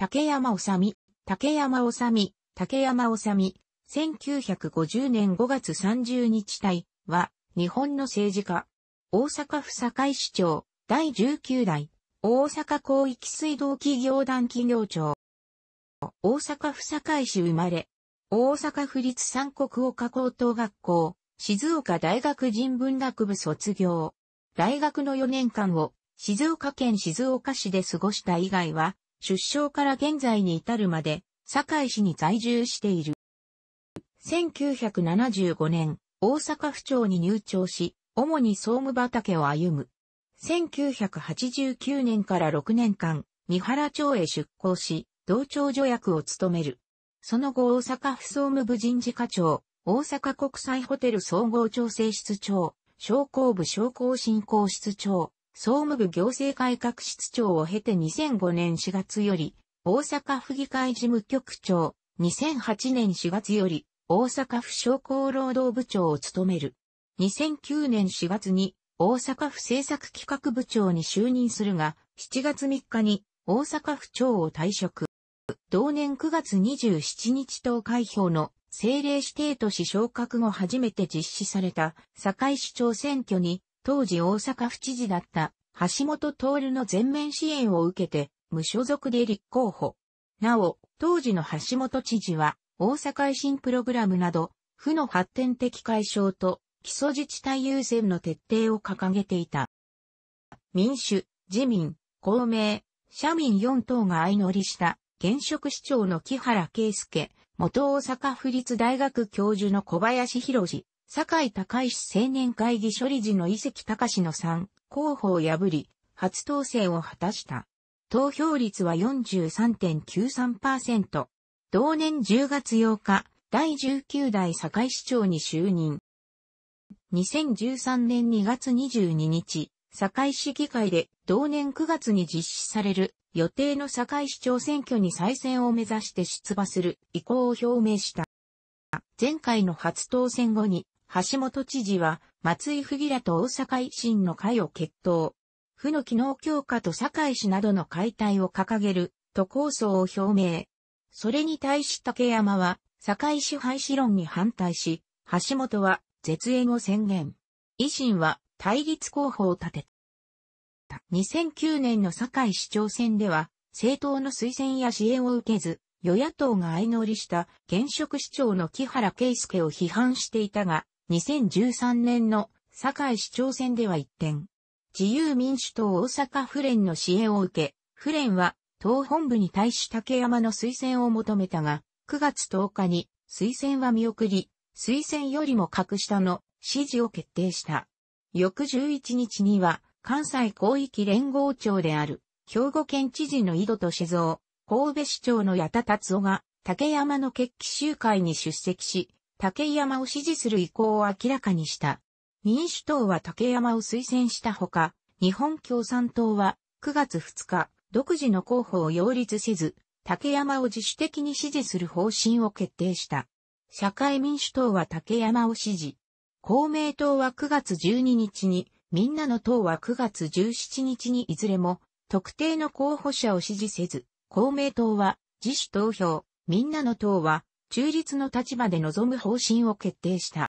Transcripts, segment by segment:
竹山治美、竹山治美、竹山治美、1950年5月30日隊は、日本の政治家。大阪府堺市長、第19代、大阪広域水道企業団企業長。大阪府堺市生まれ、大阪府立三国岡高等学校、静岡大学人文学部卒業。大学の4年間を静岡県静岡市で過ごした以外は、出生から現在に至るまで、堺市に在住している。1975年、大阪府庁に入庁し、主に総務畑を歩む。1989年から6年間、三原町へ出向し、同庁助役を務める。その後大阪府総務部人事課長、大阪国際ホテル総合調整室長、商工部商工振興室長、総務部行政改革室長を経て2005年4月より、大阪府議会事務局長、2008年4月より、大阪府商工労働部長を務める。2009年4月に、大阪府政策企画部長に就任するが、7月3日に、大阪府長を退職。同年9月27日投開票の政令指定都市昇格後初めて実施された堺市長選挙に当時大阪府知事だった橋本徹の全面支援を受けて、無所属で立候補。なお、当時の橋本知事は、大阪維新プログラムなど、府の発展的解消と、基礎自治体優先の徹底を掲げていた。民主、自民、公明、社民4党が相乗りした、現職市長の木原圭介、元大阪府立大学教授の小林博坂井石青年会議処理時の遺跡高志の3候補を破り、初当選を果たした。投票率は43.93%。同年10月8日、第19代堺市長に就任。2013年2月22日、堺市議会で同年9月に実施される予定の堺市長選挙に再選を目指して出馬する意向を表明した。前回の初当選後に橋本知事は、松井府議らと大阪維新の会を決闘。府の機能強化と堺市などの解体を掲げる、と構想を表明。それに対し竹山は、堺市廃止論に反対し、橋本は、絶縁を宣言。維新は、対立候補を立てた。2009年の堺市長選では、政党の推薦や支援を受けず、与野党が相乗りした現職市長の木原圭介を批判していたが、2013年の堺市長選では一転。自由民主党大阪府連の支援を受け、府連は党本部に対し竹山の推薦を求めたが、9月10日に推薦は見送り、推薦よりも格下の支持を決定した。翌11日には関西広域連合庁である兵庫県知事の井戸と静雄、神戸市長の八田達夫が竹山の決起集会に出席し、竹山を支持する意向を明らかにした。民主党は竹山を推薦したほか、日本共産党は9月2日、独自の候補を擁立せず、竹山を自主的に支持する方針を決定した。社会民主党は竹山を支持。公明党は9月12日に、みんなの党は9月17日にいずれも特定の候補者を支持せず、公明党は自主投票、みんなの党は中立の立場で臨む方針を決定した。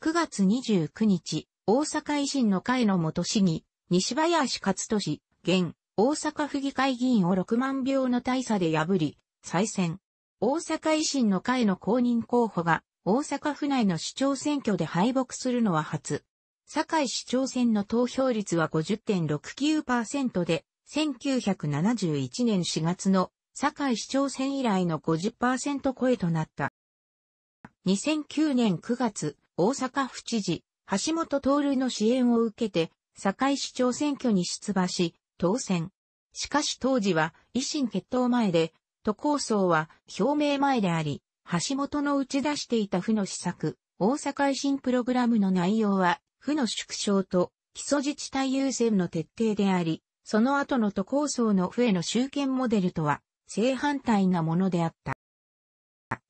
9月29日、大阪維新の会の元市議、西林勝利、現、大阪府議会議員を6万票の大差で破り、再選。大阪維新の会の公認候補が、大阪府内の市長選挙で敗北するのは初。堺市長選の投票率は50.69%で、1971年4月の堺市長選以来の50%超えとなった。2009年9月、大阪府知事、橋本徹の支援を受けて、堺市長選挙に出馬し、当選。しかし当時は維新決闘前で、都構想は表明前であり、橋本の打ち出していた府の施策、大阪維新プログラムの内容は、府の縮小と基礎自治体優先の徹底であり、その後の都構想の府への集権モデルとは正反対なものであった。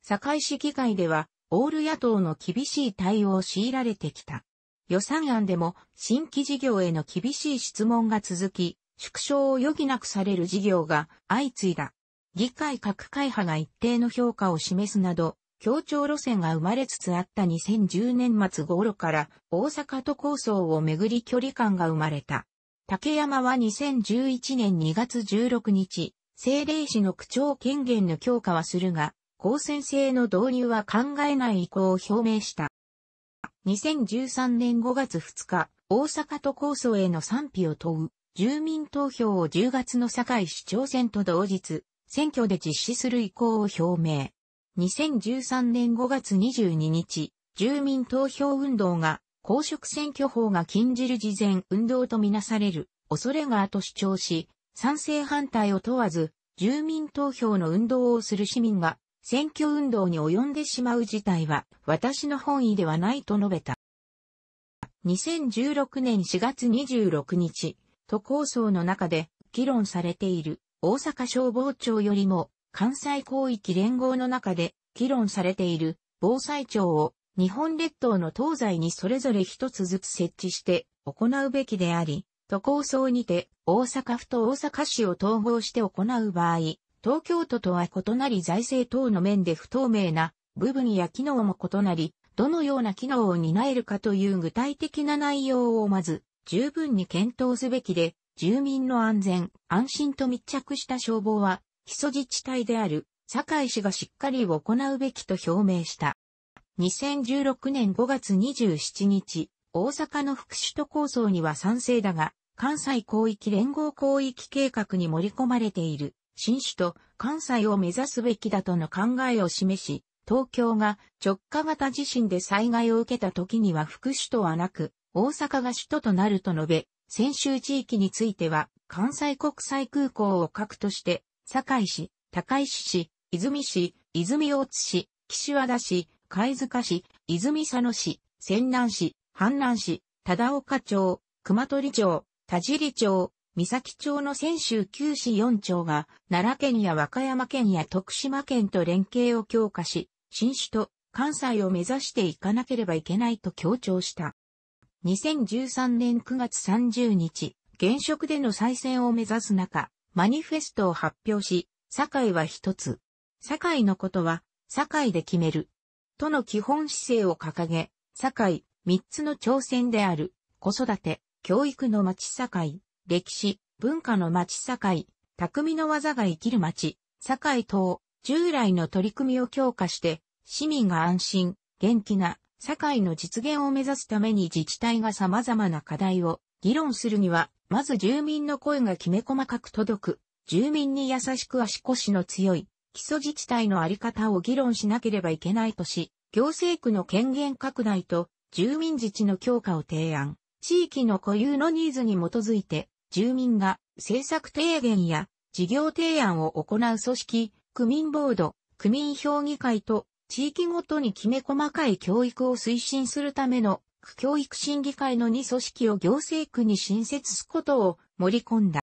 堺市議会では、オール野党の厳しい対応を強いられてきた。予算案でも新規事業への厳しい質問が続き、縮小を余儀なくされる事業が相次いだ。議会各会派が一定の評価を示すなど、協調路線が生まれつつあった2010年末頃から大阪都構想をめぐり距離感が生まれた。竹山は2011年2月16日、政令市の区長権限の強化はするが、公選制の導入は考えない意向を表明した。2013年5月2日、大阪都構想への賛否を問う、住民投票を10月の堺市長選と同日、選挙で実施する意向を表明。2013年5月22日、住民投票運動が公職選挙法が禁じる事前運動とみなされる恐れがあと主張し、賛成反対を問わず、住民投票の運動をする市民が選挙運動に及んでしまう事態は私の本意ではないと述べた。2016年4月26日、都構想の中で議論されている大阪消防庁よりも関西広域連合の中で議論されている防災庁を日本列島の東西にそれぞれ一つずつ設置して行うべきであり、都構想にて大阪府と大阪市を統合して行う場合、東京都とは異なり財政等の面で不透明な部分や機能も異なり、どのような機能を担えるかという具体的な内容をまず十分に検討すべきで、住民の安全、安心と密着した消防は、基礎自治体である、堺市がしっかり行うべきと表明した。2016年5月27日、大阪の福祉都構想には賛成だが、関西広域連合広域計画に盛り込まれている、新首都関西を目指すべきだとの考えを示し、東京が直下型地震で災害を受けた時には副首都はなく、大阪が首都となると述べ、先週地域については、関西国際空港を核として、堺市、高石市、泉市、泉大津市、岸和田市、貝塚市、泉佐野市、泉南市、阪南市、忠岡町、熊取町、田尻町、三崎町の泉州九市四町が、奈良県や和歌山県や徳島県と連携を強化し、新種と関西を目指していかなければいけないと強調した。2013年9月30日、現職での再選を目指す中、マニフェストを発表し、堺は一つ。堺のことは、堺で決める。との基本姿勢を掲げ、堺、三つの挑戦である、子育て、教育の町堺、歴史、文化の町堺、匠の技が生きる町、堺等、従来の取り組みを強化して、市民が安心、元気な、堺の実現を目指すために自治体が様々な課題を議論するには、まず住民の声がきめ細かく届く、住民に優しく足腰の強い、基礎自治体のあり方を議論しなければいけないとし、行政区の権限拡大と住民自治の強化を提案。地域の固有のニーズに基づいて、住民が政策提言や事業提案を行う組織、区民ボード、区民評議会と地域ごとにきめ細かい教育を推進するための区教育審議会の2組織を行政区に新設すことを盛り込んだ。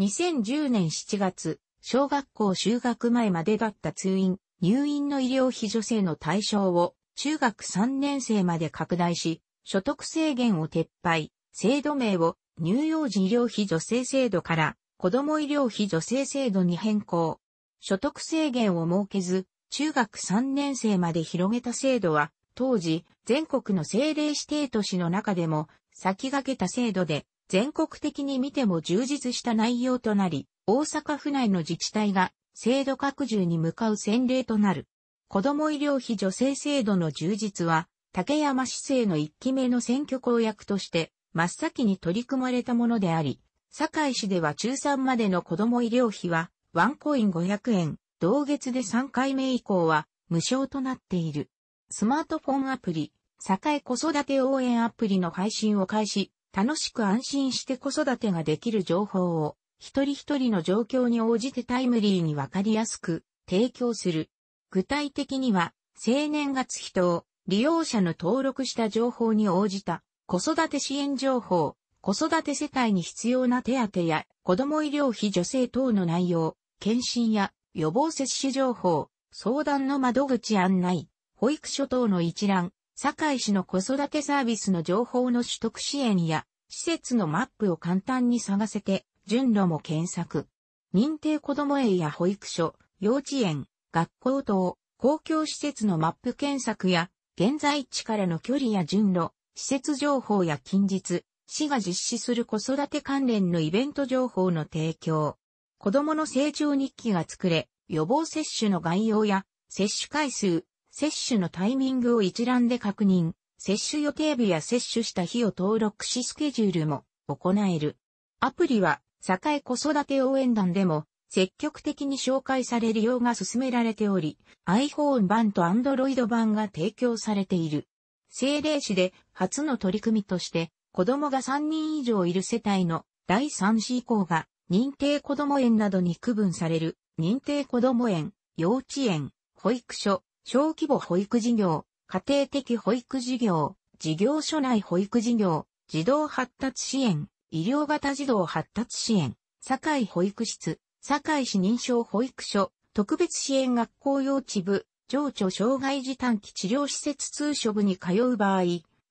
2010年7月、小学校就学前までだった通院、入院の医療費助成の対象を中学3年生まで拡大し、所得制限を撤廃、制度名を乳幼児医療費助成制度から子供医療費助成制度に変更。所得制限を設けず、中学3年生まで広げた制度は、当時、全国の政令指定都市の中でも、先駆けた制度で、全国的に見ても充実した内容となり、大阪府内の自治体が制度拡充に向かう先例となる。子供医療費助成制度の充実は、竹山市政の一期目の選挙公約として、真っ先に取り組まれたものであり、堺市では中3までの子供医療費は、ワンコイン500円、同月で3回目以降は、無償となっている。スマートフォンアプリ、堺子育て応援アプリの配信を開始、楽しく安心して子育てができる情報を、一人一人の状況に応じてタイムリーにわかりやすく提供する。具体的には、青年月日等、利用者の登録した情報に応じた子育て支援情報、子育て世帯に必要な手当や子供医療費助成等の内容、検診や予防接種情報、相談の窓口案内、保育所等の一覧、堺市の子育てサービスの情報の取得支援や施設のマップを簡単に探せて、順路も検索。認定子供園や保育所、幼稚園、学校等、公共施設のマップ検索や現在地からの距離や順路、施設情報や近日、市が実施する子育て関連のイベント情報の提供。子供の成長日記が作れ、予防接種の概要や、接種回数、接種のタイミングを一覧で確認、接種予定日や接種した日を登録しスケジュールも行える。アプリは、境子育て応援団でも積極的に紹介され利用が進められており、iPhone 版と Android 版が提供されている。政令市で初の取り組みとして、子供が3人以上いる世帯の第3子以降が認定子供園などに区分される認定子供園、幼稚園、保育所、小規模保育事業、家庭的保育事業、事業所内保育事業、児童発達支援、医療型児童発達支援、境保育室、堺市認証保育所、特別支援学校用地部、情緒障害児短期治療施設通所部に通う場合、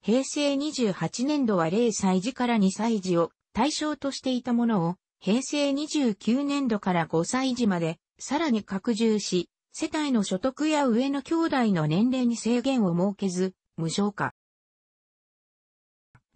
平成28年度は0歳児から2歳児を対象としていたものを、平成29年度から5歳児まで、さらに拡充し、世帯の所得や上の兄弟の年齢に制限を設けず、無償化。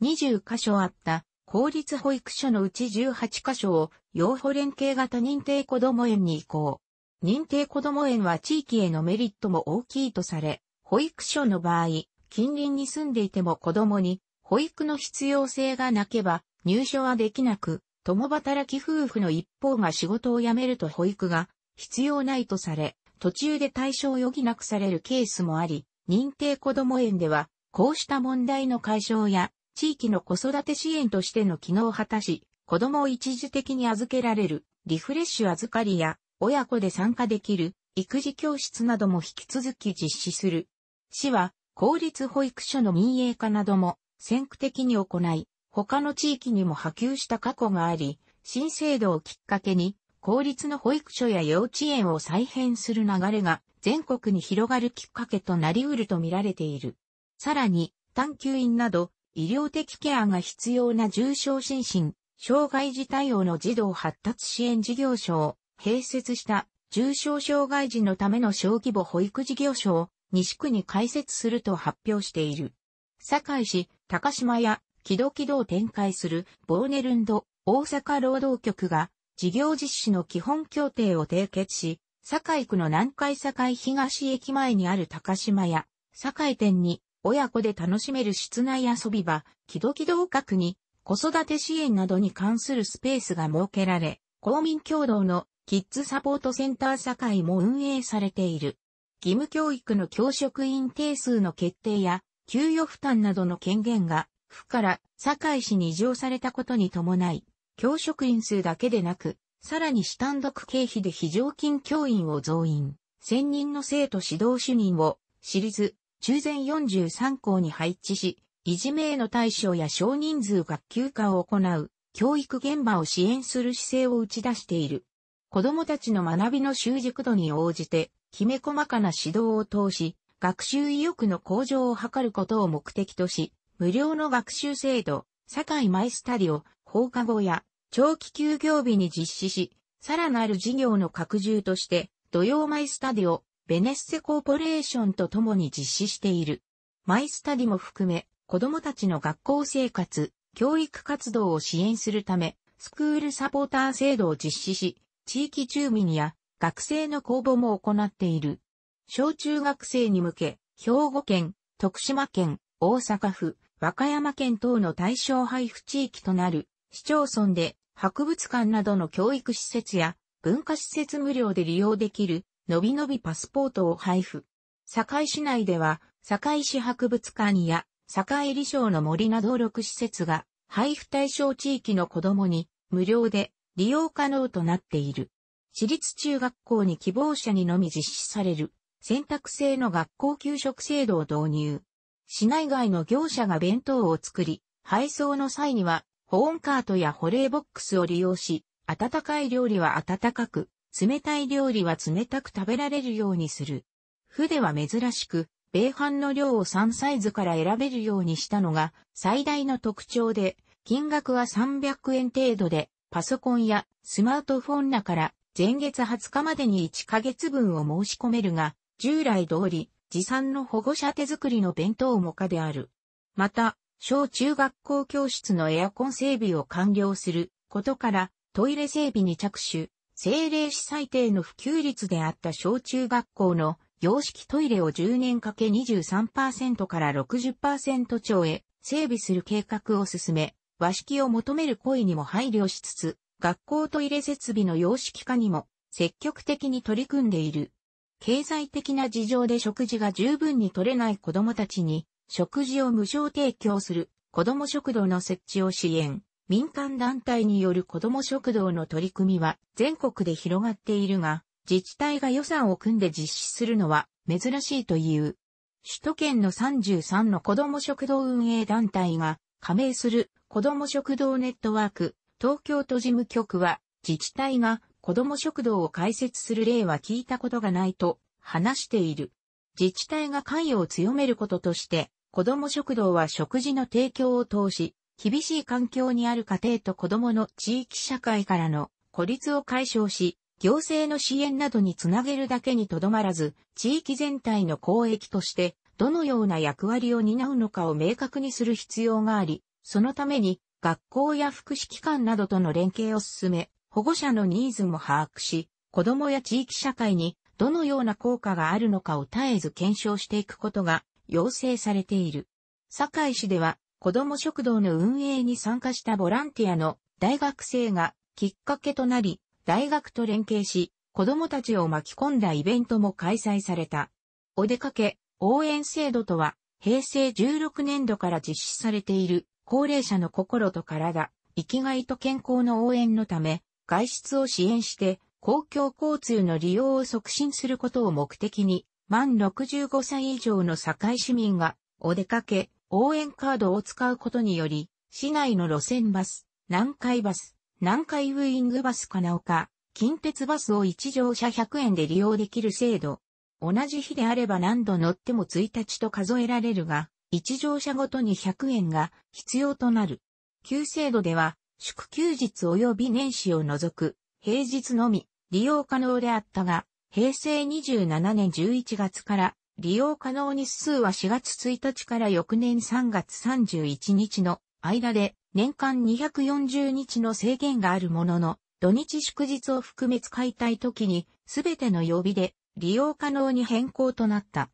20箇所あった公立保育所のうち18カ所を養護連携型認定こども園に移行。認定こども園は地域へのメリットも大きいとされ、保育所の場合、近隣に住んでいても子供に保育の必要性がなけば入所はできなく、共働き夫婦の一方が仕事を辞めると保育が必要ないとされ、途中で対象を余儀なくされるケースもあり、認定こども園では、こうした問題の解消や地域の子育て支援としての機能を果たし、子供を一時的に預けられる、リフレッシュ預かりや、親子で参加できる、育児教室なども引き続き実施する。市は、公立保育所の民営化なども、先駆的に行い、他の地域にも波及した過去があり、新制度をきっかけに、公立の保育所や幼稚園を再編する流れが、全国に広がるきっかけとなりうると見られている。さらに、探求員など、医療的ケアが必要な重症心身、障害児対応の児童発達支援事業所を併設した重症障害児のための小規模保育事業所を西区に開設すると発表している。堺市、高島屋、木戸木戸を展開するボーネルンド大阪労働局が事業実施の基本協定を締結し、堺区の南海堺東駅前にある高島屋、堺店に親子で楽しめる室内遊び場、木戸木戸角に、子育て支援などに関するスペースが設けられ、公民共同のキッズサポートセンター堺も運営されている。義務教育の教職員定数の決定や、給与負担などの権限が、府から堺市に移譲されたことに伴い、教職員数だけでなく、さらに市単独経費で非常勤教員を増員、専任の生徒指導主任を、私立中前43校に配置し、いじめへの対処や少人数学級化を行う、教育現場を支援する姿勢を打ち出している。子供たちの学びの習熟度に応じて、きめ細かな指導を通し、学習意欲の向上を図ることを目的とし、無料の学習制度、堺マイスタディを放課後や長期休業日に実施し、さらなる事業の拡充として、土曜マイスタディをベネッセコーポレーションと共に実施している。マイスタディも含め、子供たちの学校生活、教育活動を支援するため、スクールサポーター制度を実施し、地域住民や学生の公募も行っている。小中学生に向け、兵庫県、徳島県、大阪府、和歌山県等の対象配布地域となる市町村で博物館などの教育施設や文化施設無料で利用できるのびのびパスポートを配布。堺市内では、堺市博物館や、堺理賞の森など6施設が、配布対象地域の子供に、無料で、利用可能となっている。私立中学校に希望者にのみ実施される、選択制の学校給食制度を導入。市内外の業者が弁当を作り、配送の際には、保温カートや保冷ボックスを利用し、温かい料理は温かく、冷たい料理は冷たく食べられるようにする。府では珍しく、米飯の量を3サイズから選べるようにしたのが最大の特徴で、金額は300円程度で、パソコンやスマートフォンらから前月20日までに1ヶ月分を申し込めるが、従来通り持参の保護者手作りの弁当も可である。また、小中学校教室のエアコン整備を完了することから、トイレ整備に着手、政令市最低の普及率であった小中学校の洋式トイレを10年かけ23%から60%超へ整備する計画を進め、和式を求める声にも配慮しつつ、学校トイレ設備の洋式化にも積極的に取り組んでいる。経済的な事情で食事が十分に取れない子供たちに食事を無償提供する子供食堂の設置を支援。民間団体による子ども食堂の取り組みは全国で広がっているが、自治体が予算を組んで実施するのは珍しいという。首都圏の33の子ども食堂運営団体が加盟する子ども食堂ネットワーク東京都事務局は自治体が子ども食堂を開設する例は聞いたことがないと話している。自治体が関与を強めることとして、子ども食堂は食事の提供を通し、厳しい環境にある家庭と子供の地域社会からの孤立を解消し、行政の支援などにつなげるだけにとどまらず、地域全体の公益として、どのような役割を担うのかを明確にする必要があり、そのために、学校や福祉機関などとの連携を進め、保護者のニーズも把握し、子供や地域社会にどのような効果があるのかを絶えず検証していくことが要請されている。堺市では子供食堂の運営に参加したボランティアの大学生がきっかけとなり、大学と連携し、子供たちを巻き込んだイベントも開催された。お出かけ、応援制度とは、平成16年度から実施されている、高齢者の心と体、生きがいと健康の応援のため、外出を支援して、公共交通の利用を促進することを目的に、満65歳以上の堺市民が、お出かけ、応援カードを使うことにより、市内の路線バス、南海バス、南海ウイングバス金岡、近鉄バスを一乗車100円で利用できる制度。同じ日であれば何度乗っても1日と数えられるが、一乗車ごとに100円が必要となる。旧制度では、祝休日及び年始を除く平日のみ利用可能であったが、平成27年11月から利用可能日数は4月1日から翌年3月31日の間で年間240日の制限があるものの、土日祝日を含め使いたい時に、すべての曜日で利用可能に変更となった。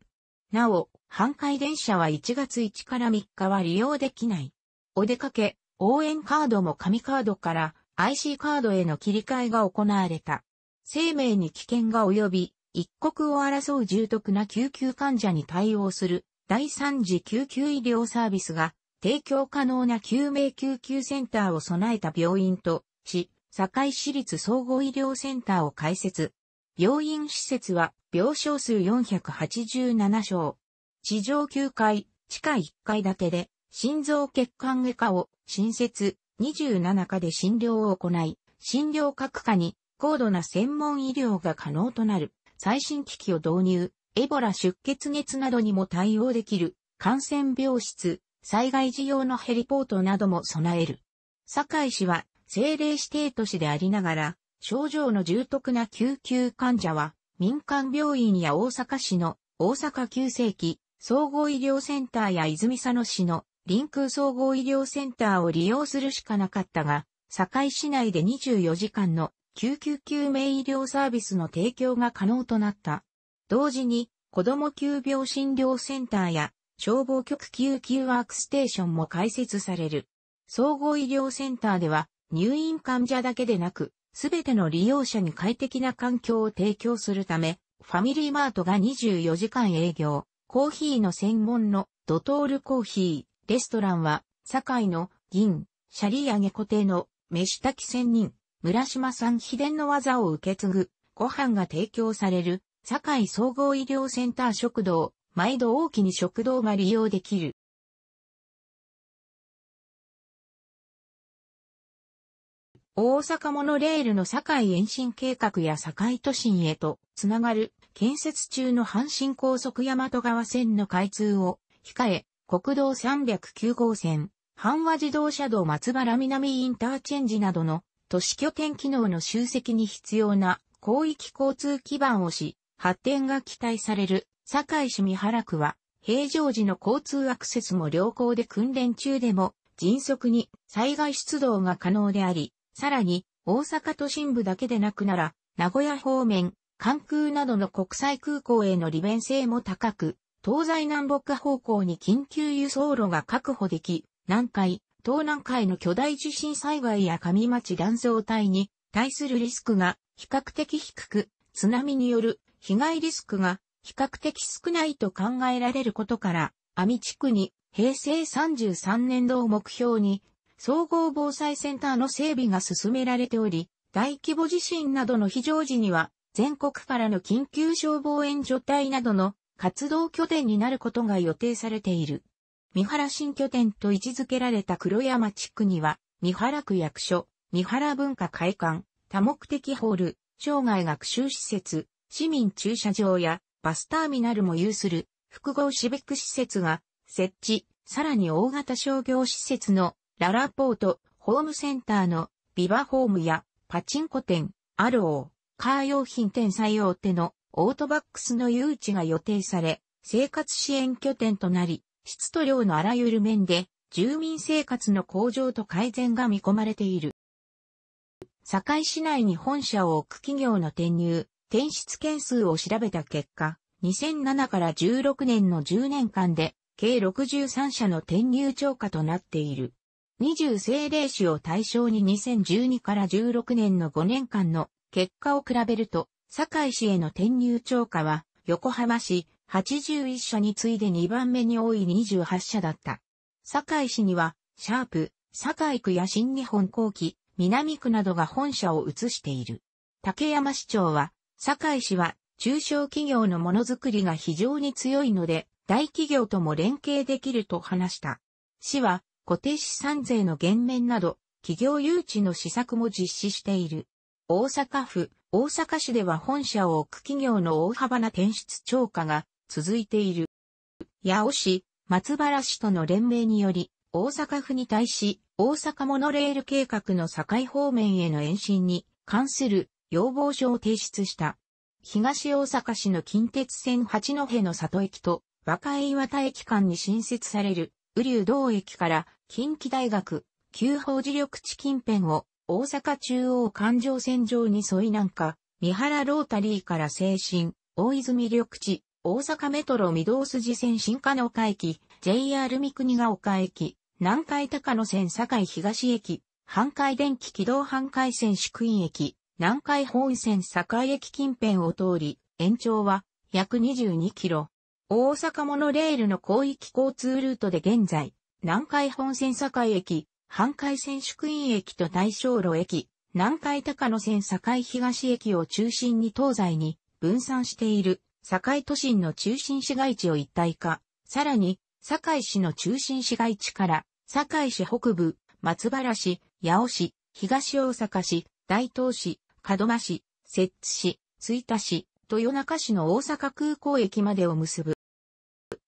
なお、半回電車は1月1から3日は利用できない。お出かけ、応援カードも紙カードから IC カードへの切り替えが行われた。生命に危険が及び、一刻を争う重篤な救急患者に対応する第三次救急医療サービスが提供可能な救命救急センターを備えた病院と市、堺市立総合医療センターを開設。病院施設は病床数487床。地上9階、地下1階建てで心臓血管外科を新設27科で診療を行い、診療各科に高度な専門医療が可能となる。最新機器を導入、エボラ出血熱などにも対応できる、感染病室、災害時用のヘリポートなども備える。堺市は政令指定都市でありながら、症状の重篤な救急患者は、民間病院や大阪市の大阪急性期総合医療センターや泉佐野市の臨空総合医療センターを利用するしかなかったが、堺市内で24時間の救急救命医療サービスの提供が可能となった。同時に、子供急病診療センターや消防局救急ワークステーションも開設される。総合医療センターでは入院患者だけでなく、すべての利用者に快適な環境を提供するため、ファミリーマートが24時間営業、コーヒーの専門のドトールコーヒー、レストランは、堺の銀、シャリ揚げ固定の飯炊き仙人、村島さん秘伝の技を受け継ぐ、ご飯が提供される、堺総合医療センター食堂、毎度大きに食堂が利用できる。大阪モノレールの堺延伸計画や堺都心へとつながる建設中の阪神高速大和川線の開通を控え、国道309号線、阪和自動車道松原南インターチェンジなどの都市拠点機能の集積に必要な広域交通基盤をし、発展が期待される堺市三原区は、平常時の交通アクセスも良好で訓練中でも迅速に災害出動が可能であり、さらに大阪都心部だけでなくなら、名古屋方面、関空などの国際空港への利便性も高く、東西南北方向に緊急輸送路が確保でき、南海、東南海の巨大地震災害や上町断層帯に対するリスクが比較的低く、津波による被害リスクが比較的少ないと考えられることから、阿見地区に平成33年度を目標に総合防災センターの整備が進められており、大規模地震などの非常時には全国からの緊急消防援助隊などの活動拠点になることが予定されている。三原新拠点と位置づけられた黒山地区には、三原区役所、三原文化会館、多目的ホール、生涯学習施設、市民駐車場やバスターミナルも有する複合シビック施設が設置、さらに大型商業施設のララポート、ホームセンターのビバホームやパチンコ店、アロー、カー用品店採用手のオートバックスの誘致が予定され、生活支援拠点となり、質と量のあらゆる面で、住民生活の向上と改善が見込まれている。堺市内に本社を置く企業の転入、転出件数を調べた結果、2007から16年の10年間で、計63社の転入超過となっている。20政令市を対象に2012から16年の5年間の結果を比べると、堺市への転入超過は、横浜市、81社に次いで2番目に多い28社だった。堺市には、シャープ、堺区や新日本後期、南区などが本社を移している。竹山市長は、堺市は中小企業のものづくりが非常に強いので、大企業とも連携できると話した。市は固定資産税の減免など、企業誘致の施策も実施している。大阪府、大阪市では本社を置く企業の大幅な転出超過が続いている。八尾市、松原市との連名により、大阪府に対し、大阪モノレール計画の堺方面への延伸に関する要望書を提出した。東大阪市の近鉄線八戸の里駅と若岩田駅間に新設される雨竜道駅から近畿大学、旧法寺緑地近辺を大阪中央環状線上に沿いなんか、三原ロータリーから精神、大泉緑地、大阪メトロ御堂筋線新加野岡駅、JR 三国が丘駅、南海高野線堺東駅、半海電気軌道半海線宿院駅、南海本線堺駅近辺を通り、延長は約22キロ。大阪モノレールの広域交通ルートで現在、南海本線堺駅、半海線宿院駅と大正路駅、南海高野線堺東駅を中心に東西に分散している堺都心の中心市街地を一体化、さらに、堺市の中心市街地から、堺市北部、松原市、八尾市、東大阪市、大東市、門真市、摂津市、吹田市、豊中市の大阪空港駅までを結ぶ。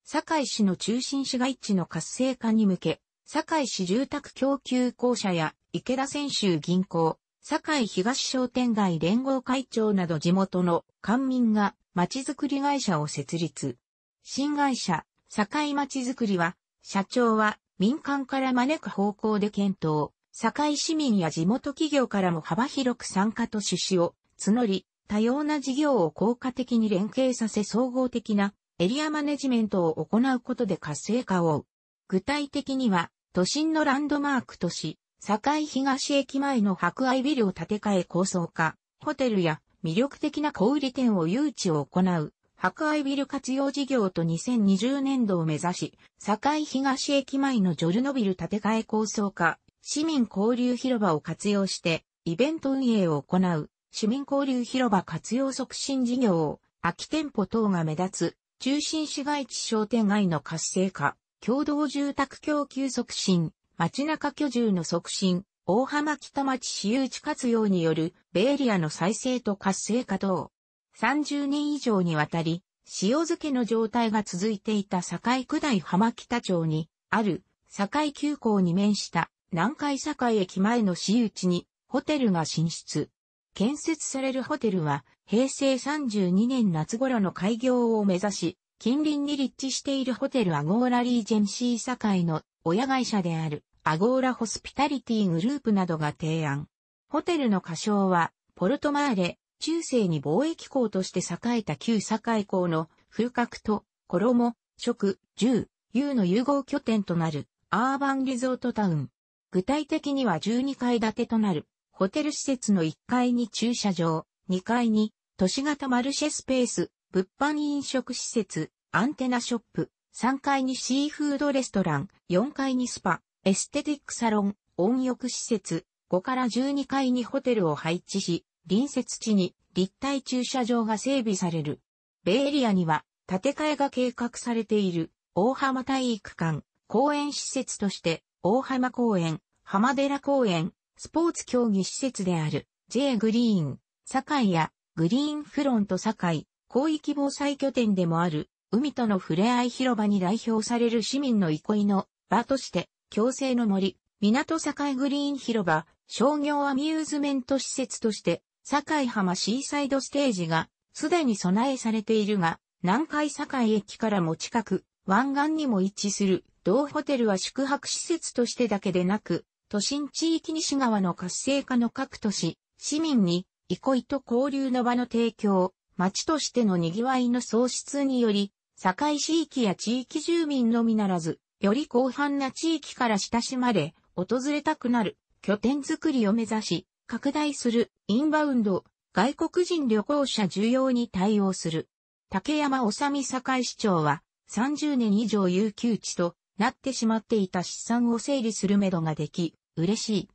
堺市の中心市街地の活性化に向け、堺市住宅供給公社や池田泉州銀行、堺東商店街連合会長など地元の官民がまちづくり会社を設立。新会社、堺まちづくりは、社長は民間から招く方向で検討。堺市民や地元企業からも幅広く参加と趣旨を募り、多様な事業を効果的に連携させ総合的なエリアマネジメントを行うことで活性化を。具体的には、都心のランドマーク都市、堺東駅前の博愛ビルを建て替え構想化、ホテルや魅力的な小売店を誘致を行う、博愛ビル活用事業と2020年度を目指し、堺東駅前のジョルノビル建て替え構想化、市民交流広場を活用して、イベント運営を行う、市民交流広場活用促進事業を、空き店舗等が目立つ、中心市街地商店街の活性化、共同住宅供給促進、街中居住の促進、大浜北町私有地活用によるベエリアの再生と活性化等。30年以上にわたり、塩漬けの状態が続いていた境区大浜北町に、ある境急行に面した南海境駅前の私有地にホテルが進出。建設されるホテルは平成32年夏頃の開業を目指し、近隣に立地しているホテルアゴーラリージェンシー境の親会社であるアゴーラホスピタリティグループなどが提案。ホテルの仮称は、ポルトマーレ、中世に貿易港として栄えた旧堺港の風格と衣、食、住、遊の融合拠点となるアーバンリゾートタウン。具体的には12階建てとなるホテル施設の1階に駐車場、2階に都市型マルシェスペース、物販飲食施設、アンテナショップ、3階にシーフードレストラン、4階にスパ、エステティックサロン、温浴施設、5から12階にホテルを配置し、隣接地に立体駐車場が整備される。ベイエリアには建て替えが計画されている大浜体育館、公園施設として大浜公園、浜寺公園、スポーツ競技施設である J グリーン、堺やグリーンフロント堺、広域防災拠点でもある海との触れ合い広場に代表される市民の憩いの場として共生の森、港境グリーン広場、商業アミューズメント施設として、境浜シーサイドステージが、すでに備えされているが、南海境駅からも近く、湾岸にも一致する、同ホテルは宿泊施設としてだけでなく、都心地域西側の活性化の各都市、市民に、憩いと交流の場の提供、町としての賑わいの創出により、堺市域や地域住民のみならず、より広範な地域から親しまれ、訪れたくなる拠点づくりを目指し、拡大するインバウンド、外国人旅行者需要に対応する。竹山治美堺市長は、30年以上有給地となってしまっていた資産を整理するめどができ、嬉しい。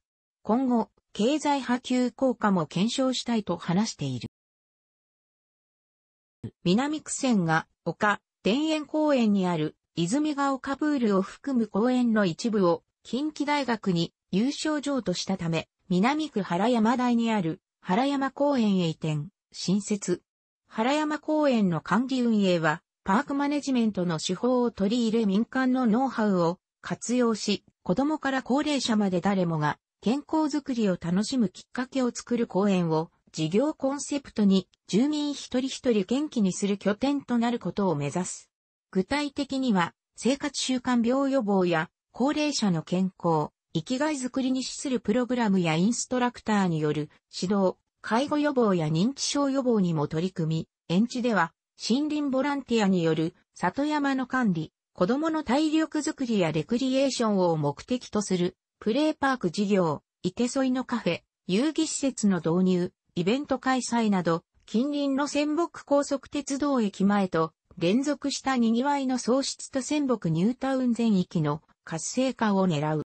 今後、経済波及効果も検証したいと話している。南区線が丘、田園公園にある泉ヶ丘プールを含む公園の一部を近畿大学に優勝譲渡したため、南区原山台にある原山公園へ移転、新設。原山公園の管理運営は、パークマネジメントの手法を取り入れ民間のノウハウを活用し、子供から高齢者まで誰もが健康づくりを楽しむきっかけを作る公園を事業コンセプトに住民一人一人元気にする拠点となることを目指す。具体的には、生活習慣病予防や、高齢者の健康、生きがいづくりに資するプログラムやインストラクターによる指導、介護予防や認知症予防にも取り組み、園地では森林ボランティアによる里山の管理、子供の体力づくりやレクリエーションを目的とするプレーパーク事業、池添のカフェ、遊戯施設の導入、イベント開催など、近隣の仙北高速鉄道駅前と連続した賑わいの喪失と仙北ニュータウン全域の活性化を狙う。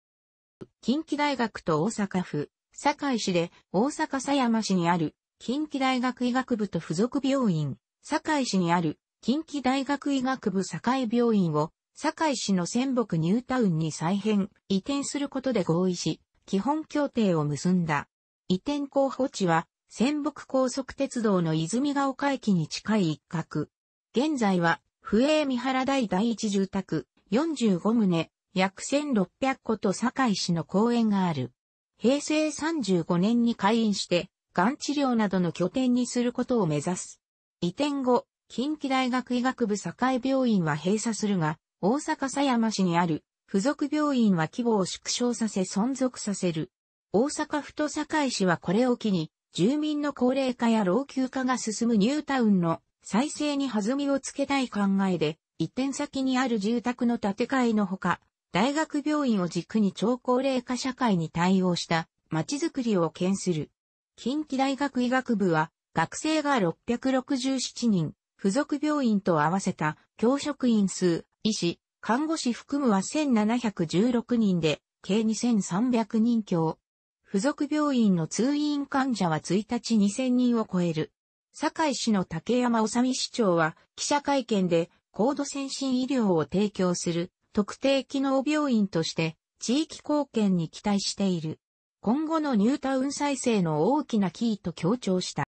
近畿大学と大阪府、堺市で大阪狭山市にある近畿大学医学部と付属病院、堺市にある近畿大学医学部堺病院を堺市の仙北ニュータウンに再編、移転することで合意し、基本協定を結んだ。移転候補地は、仙北高速鉄道の泉ヶ丘駅に近い一角、現在は、府営三原台第一住宅45棟、約1600個と堺市の公園がある。平成35年に開院して、がん治療などの拠点にすることを目指す。移転後、近畿大学医学部堺病院は閉鎖するが、大阪狭山市にある付属病院は規模を縮小させ存続させる。大阪府と堺市はこれを機に、住民の高齢化や老朽化が進むニュータウンの再生に弾みをつけたい考えで、一点先にある住宅の建て替えのほか、大学病院を軸に超高齢化社会に対応したちづくりを兼する。近畿大学医学部は、学生が667人、付属病院と合わせた教職員数、医師、看護師含むは1716人で、計2300人強。付属病院の通院患者は1日2000人を超える。堺市の竹山治市長は記者会見で高度先進医療を提供する特定機能病院として地域貢献に期待している。今後のニュータウン再生の大きなキーと強調した。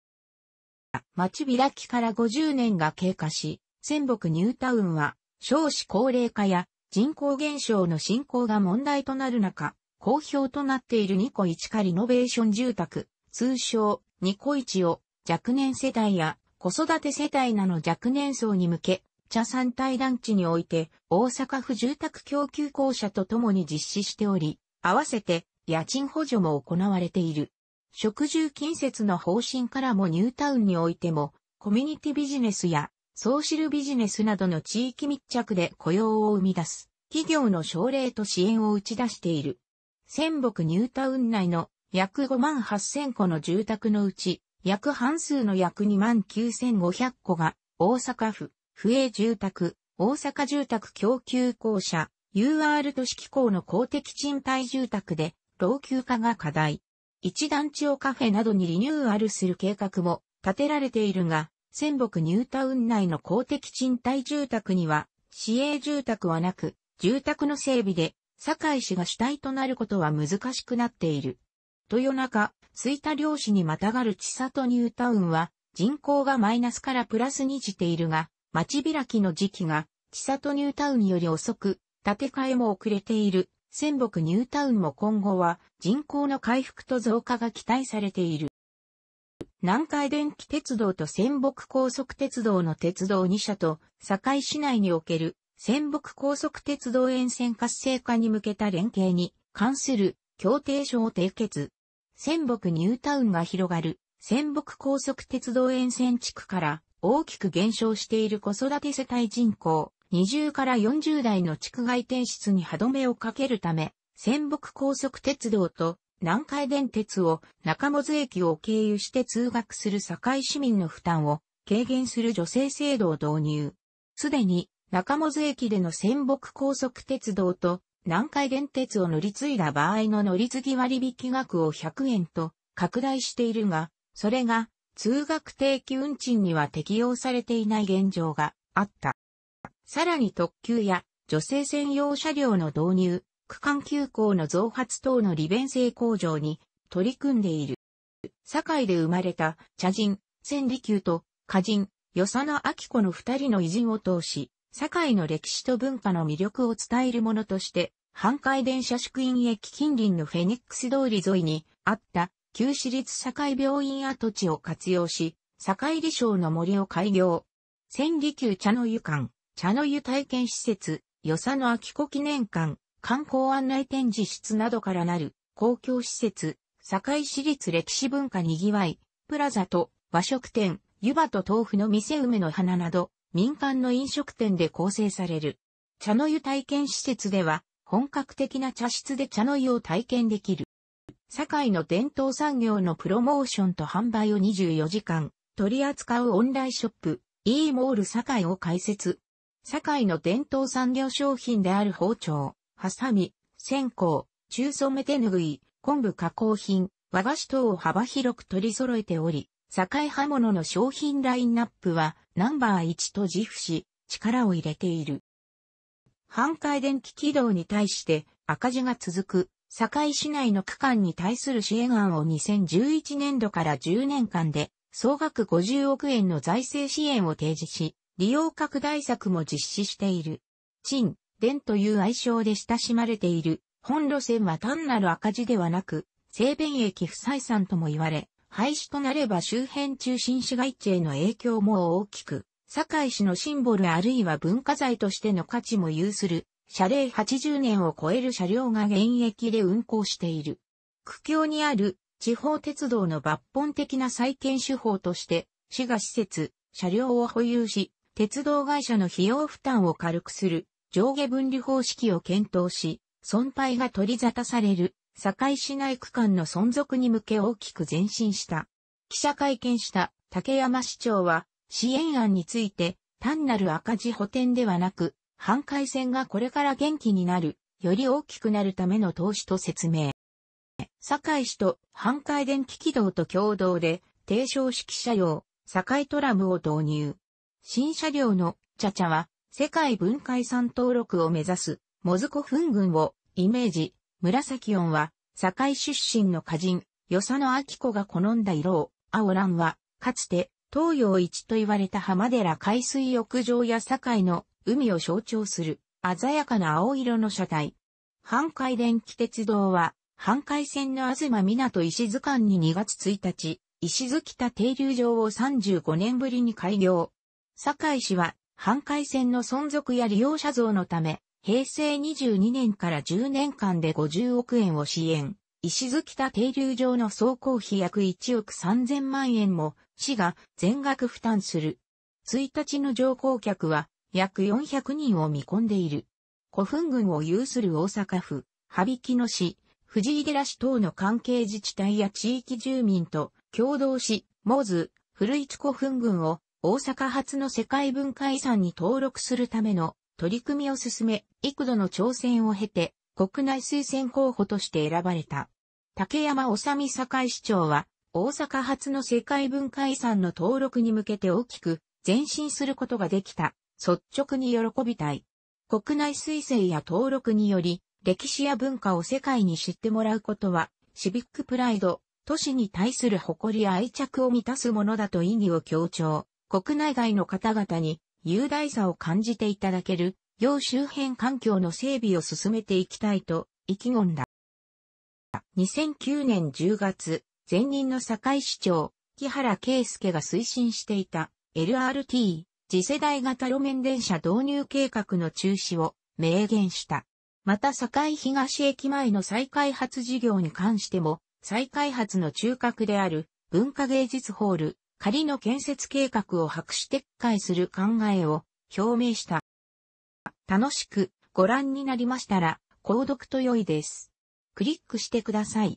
町開きから50年が経過し、仙北ニュータウンは少子高齢化や人口減少の進行が問題となる中、好評となっているニコイチカリノベーション住宅、通称ニコイチを若年世代や子育て世帯など若年層に向け、茶山帯団地において大阪府住宅供給公社とともに実施しており、合わせて家賃補助も行われている。食住近接の方針からもニュータウンにおいても、コミュニティビジネスやソーシルビジネスなどの地域密着で雇用を生み出す企業の奨励と支援を打ち出している。仙北ニュータウン内の約5万8000個の住宅のうち約半数の約29,500戸が、大阪府、府営住宅、大阪住宅供給公社、UR 都市機構の公的賃貸住宅で、老朽化が課題。一団地をカフェなどにリニューアルする計画も立てられているが、仙北ニュータウン内の公的賃貸住宅には、市営住宅はなく、住宅の整備で、堺市が主体となることは難しくなっている。豊中、水田漁師にまたがる千里ニュータウンは、人口がマイナスからプラスにじているが、町開きの時期が、千里ニュータウンより遅く、建て替えも遅れている、仙北ニュータウンも今後は、人口の回復と増加が期待されている。南海電気鉄道と仙北高速鉄道の鉄道2社と、堺市内における、仙北高速鉄道沿線活性化に向けた連携に関する協定書を締結。仙北ニュータウンが広がる、仙北高速鉄道沿線地区から大きく減少している子育て世帯人口、20から40代の地区外転出に歯止めをかけるため、仙北高速鉄道と南海電鉄を中本駅を経由して通学する堺市民の負担を軽減する助成制度を導入。すでに中本駅での仙北高速鉄道と南海電鉄を乗り継いだ場合の乗り継ぎ割引額を100円と拡大しているが、それが通学定期運賃には適用されていない現状があった。さらに特急や女性専用車両の導入、区間急行の増発等の利便性向上に取り組んでいる。堺で生まれた茶人、千里休と歌人、与佐野明子の二人の偉人を通し、堺の歴史と文化の魅力を伝えるものとして半海電車宿院駅近隣のフェニックス通り沿いにあった旧市立堺病院跡地を活用し、堺理賞の森を開業。千里急茶の湯館、茶の湯体験施設、与佐野秋子記念館、観光案内展示室などからなる公共施設、堺市立歴史文化にぎわい、プラザと和食店、湯葉と豆腐の店梅の花など、民間の飲食店で構成される。茶の湯体験施設では、本格的な茶室で茶の湯を体験できる。堺の伝統産業のプロモーションと販売を24時間取り扱うオンラインショップ e モール堺を開設。堺の伝統産業商品である包丁、ハサミ、線香、中染め手ぬぐい、昆布加工品、和菓子等を幅広く取り揃えており、堺刃物の商品ラインナップはナンバー1と自負し、力を入れている。半海電気軌道に対して赤字が続く、堺市内の区間に対する支援案を2011年度から10年間で総額50億円の財政支援を提示し、利用拡大策も実施している。陳、電という愛称で親しまれている本路線は単なる赤字ではなく、西弁駅不採算とも言われ、廃止となれば周辺中心市街地への影響も大きく堺市のシンボルあるいは文化財としての価値も有する、車齢80年を超える車両が現役で運行している。苦境にある地方鉄道の抜本的な再建手法として、市が施設、車両を保有し、鉄道会社の費用負担を軽くする上下分離方式を検討し、損廃が取り沙汰される堺市内区間の存続に向け大きく前進した。記者会見した竹山市長は、支援案について、単なる赤字補填ではなく、半回線がこれから元気になる、より大きくなるための投資と説明。堺市と半回電気軌道と共同で、低床式車両、堺トラムを導入。新車両のチャチャは、世界文化遺産登録を目指す、モズコフン軍をイメージ、紫音は、堺出身の歌人、与謝野明子が好んだ色を、青蘭は、かつて、東洋一と言われた浜寺海水浴場や堺の海を象徴する鮮やかな青色の車体。半海電気鉄道は、半海線の東港石津間に2月1日、石津北停留場を35年ぶりに開業。堺市は、半海線の存続や利用者増のため、平成22年から10年間で50億円を支援。石津北停留場の総工費約1億3000万円も市が全額負担する。1日の乗降客は約400人を見込んでいる。古墳群を有する大阪府、羽曳野市、藤井寺市等の関係自治体や地域住民と共同し、モズ、古市古墳群を大阪発の世界文化遺産に登録するための取り組みを進め、幾度の挑戦を経て国内推薦候補として選ばれた。竹山治堺市長は大阪発の世界文化遺産の登録に向けて大きく前進することができた。率直に喜びたい。国内推薦や登録により、歴史や文化を世界に知ってもらうことは、シビックプライド、都市に対する誇りや愛着を満たすものだと意義を強調。国内外の方々に雄大さを感じていただける、要周辺環境の整備を進めていきたいと意気込んだ。2009年10月、前任の堺市長、木原圭介が推進していた LRT 次世代型路面電車導入計画の中止を明言した。また堺東駅前の再開発事業に関しても、再開発の中核である文化芸術ホール、仮の建設計画を白紙撤回する考えを表明した。楽しくご覧になりましたら、購読と良いです。クリックしてください。